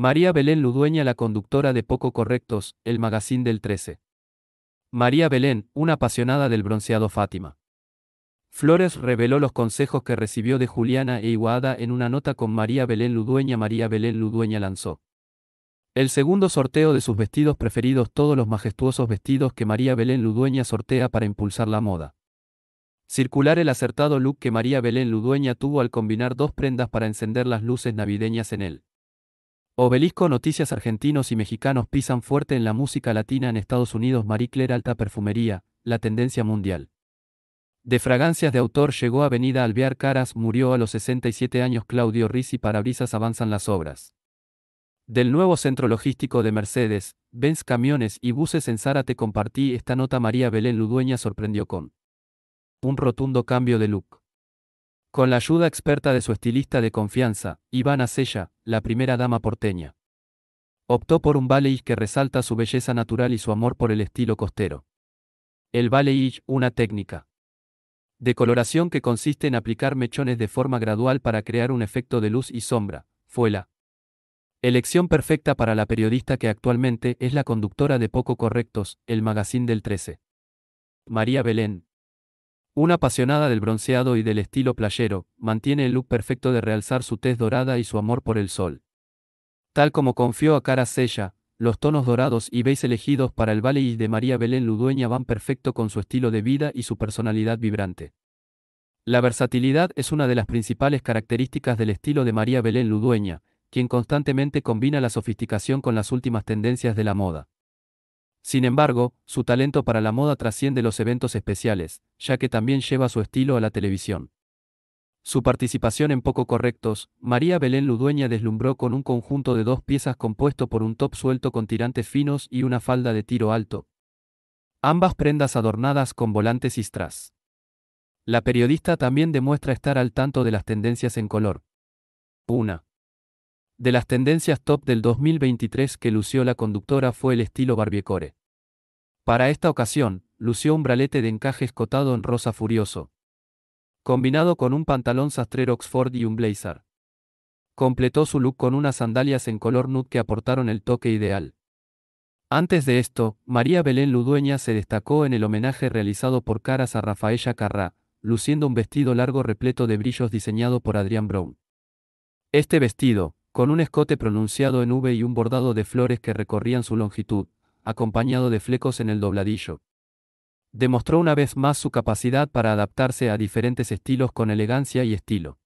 María Belén Ludueña, la conductora de Poco Correctos, el magazine del 13. María Belén, una apasionada del bronceado Fátima. Flores reveló los consejos que recibió de Juliana e Iguada en una nota con María Belén Ludueña. María Belén Ludueña lanzó. El segundo sorteo de sus vestidos preferidos, todos los majestuosos vestidos que María Belén Ludueña sortea para impulsar la moda. Circular el acertado look que María Belén Ludueña tuvo al combinar dos prendas para encender las luces navideñas en él. Obelisco Noticias Argentinos y mexicanos pisan fuerte en la música latina en Estados Unidos Marie Claire Alta Perfumería, la tendencia mundial. De fragancias de autor llegó Avenida Alvear Caras murió a los 67 años Claudio y Parabrisas avanzan las obras. Del nuevo centro logístico de Mercedes, Benz camiones y buses en Zárate compartí esta nota María Belén Ludueña sorprendió con un rotundo cambio de look. Con la ayuda experta de su estilista de confianza, Ivana Sella, la primera dama porteña. Optó por un balayage que resalta su belleza natural y su amor por el estilo costero. El balayage, una técnica de coloración que consiste en aplicar mechones de forma gradual para crear un efecto de luz y sombra, fue la elección perfecta para la periodista que actualmente es la conductora de Poco Correctos, el magazine del 13. María Belén, una apasionada del bronceado y del estilo playero, mantiene el look perfecto de realzar su tez dorada y su amor por el sol. Tal como confió a Cara Sella, los tonos dorados y beige elegidos para el ballet de María Belén Ludueña van perfecto con su estilo de vida y su personalidad vibrante. La versatilidad es una de las principales características del estilo de María Belén Ludueña, quien constantemente combina la sofisticación con las últimas tendencias de la moda. Sin embargo, su talento para la moda trasciende los eventos especiales, ya que también lleva su estilo a la televisión. Su participación en Poco Correctos, María Belén Ludueña deslumbró con un conjunto de dos piezas compuesto por un top suelto con tirantes finos y una falda de tiro alto. Ambas prendas adornadas con volantes y strass. La periodista también demuestra estar al tanto de las tendencias en color. Una. De las tendencias top del 2023 que lució la conductora fue el estilo barbiecore. Para esta ocasión, lució un bralete de encaje escotado en rosa furioso. Combinado con un pantalón sastrero Oxford y un blazer. Completó su look con unas sandalias en color nude que aportaron el toque ideal. Antes de esto, María Belén Ludueña se destacó en el homenaje realizado por Caras a Rafaella Carrá, luciendo un vestido largo repleto de brillos diseñado por Adrián Brown. Este vestido, con un escote pronunciado en V y un bordado de flores que recorrían su longitud, acompañado de flecos en el dobladillo. Demostró una vez más su capacidad para adaptarse a diferentes estilos con elegancia y estilo.